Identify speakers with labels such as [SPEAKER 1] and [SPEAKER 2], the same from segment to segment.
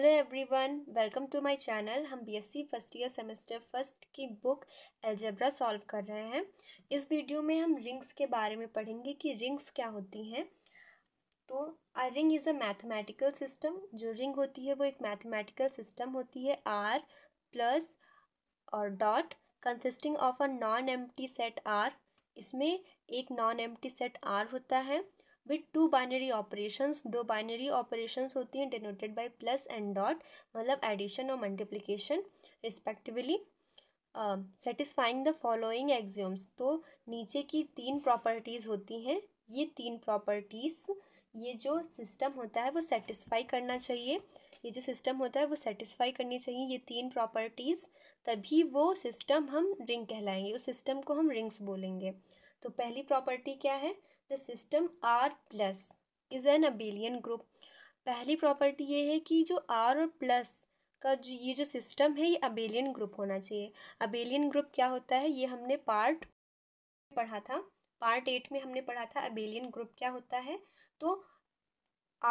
[SPEAKER 1] hello everyone welcome to my channel हम BSc first year semester first की book algebra solve कर रहे हैं इस वीडियो में हम रिंग्स के बारे में पढ़ेंगे कि रिंग्स क्या होती हैं तो a ring is a mathematical system जो रिंग होती है वो एक मैथमेटिकल सिस्टम होती है आर प्लस और dot consisting of a non एम सेट आर इसमें एक नॉन एम सेट आर होता है विथ टू बाइनरी ऑपरेशंस दो बाइनरी ऑपरेशंस होती हैं denoted by plus and dot मतलब एडिशन और multiplication respectively satisfying the following axioms तो नीचे की तीन प्रॉपर्टीज़ होती हैं ये तीन प्रॉपर्टीज़ ये जो सिस्टम होता है वो सेटिस्फाई करना चाहिए ये जो सिस्टम होता है वो सेटिस्फाई करनी चाहिए ये तीन प्रॉपर्टीज़ तभी वो सिस्टम हम रिंग कहलाएंगे उस सिस्टम को हम रिंग्स बोलेंगे तो पहली प्रॉपर्टी क्या है the system R plus is an abelian group पहली प्रॉपर्टी ये है कि जो आर और प्लस का जो ये जो सिस्टम है ये अबेलियन ग्रुप होना चाहिए अबेलियन ग्रुप क्या होता है ये हमने पार्ट पढ़ा था पार्ट एट में हमने पढ़ा था अबेलियन ग्रुप क्या होता है तो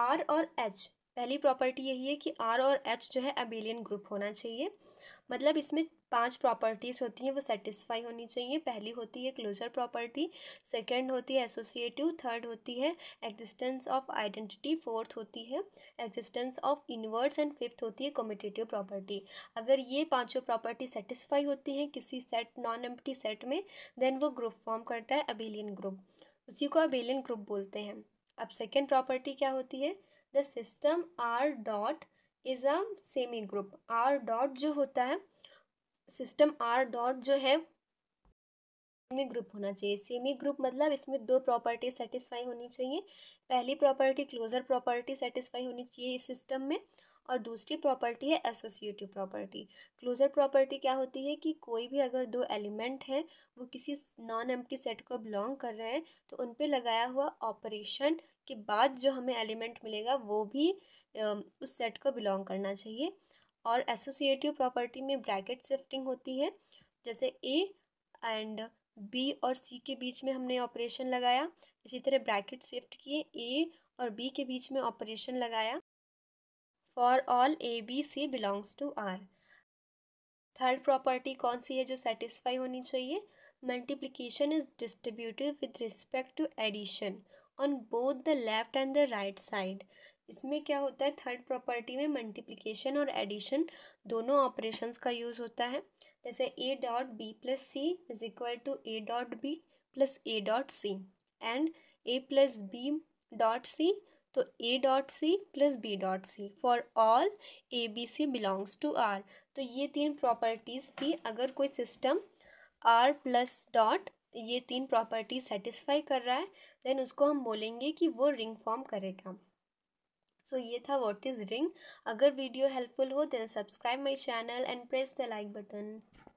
[SPEAKER 1] आर और एच पहली प्रॉपर्टी यही है कि आर और एच जो है अबेलियन ग्रुप होना चाहिए मतलब इसमें पांच प्रॉपर्टीज़ होती हैं वो सेटिस्फाई होनी चाहिए पहली होती है क्लोजर प्रॉपर्टी सेकंड होती है एसोसिएटिव थर्ड होती है एग्जिस्टेंस ऑफ आइडेंटिटी फोर्थ होती है existence of inverses and fifth होती है कॉम्पिटेटिव प्रॉपर्टी अगर ये पांचों प्रॉपर्टी सेटिस्फाई होती हैं किसी सेट नॉन एम्प्टी सेट में देन वो ग्रुप फॉर्म करता है अबेलियन ग्रुप उसी को अबेलियन ग्रुप बोलते हैं अब सेकेंड प्रॉपर्टी क्या होती है the system R dot is a semi group R dot जो होता है सिस्टम आर डॉट जो है सेमी ग्रुप होना चाहिए सेमी ग्रुप मतलब इसमें दो प्रॉपर्टी सेटिस्फाई होनी चाहिए पहली प्रॉपर्टी क्लोजर प्रॉपर्टी सेटिस्फाई होनी चाहिए इस सिस्टम में और दूसरी प्रॉपर्टी है एसोसिएटिव प्रॉपर्टी क्लोजर प्रॉपर्टी क्या होती है कि कोई भी अगर दो एलिमेंट हैं वो किसी नॉन एम्प्टी सेट को बिलोंग कर रहे हैं तो उन पर लगाया हुआ ऑपरेशन के बाद जो हमें एलिमेंट मिलेगा वो भी उस सेट को बिलोंग करना चाहिए और एसोसिएटिव प्रॉपर्टी में ब्रैकेट शिफ्टिंग होती है जैसे ए एंड बी और सी के बीच में हमने ऑपरेशन लगाया इसी तरह ब्रैकेट शिफ्ट किए ए और बी के बीच में ऑपरेशन लगाया for all A B C belongs to R third property कौन सी है जो सेटिस्फाई होनी चाहिए multiplication is distributive with respect to addition on both the left and the right side इसमें क्या होता है थर्ड प्रॉपर्टी में मल्टीप्लिकेशन और एडिशन दोनों ऑपरेशन का यूज़ होता है जैसे A dot B plus C is equal to A dot B plus A dot C and A plus B dot C तो A dot C plus B dot C for all A B C belongs to R तो ये तीन properties थी अगर कोई system R plus dot ये तीन property satisfy कर रहा है देन उसको हम बोलेंगे कि वो रिंग फॉर्म करेगा सो so, ये था व्हाट इज़ रिंग अगर वीडियो हेल्पफुल हो then subscribe my channel and press the like button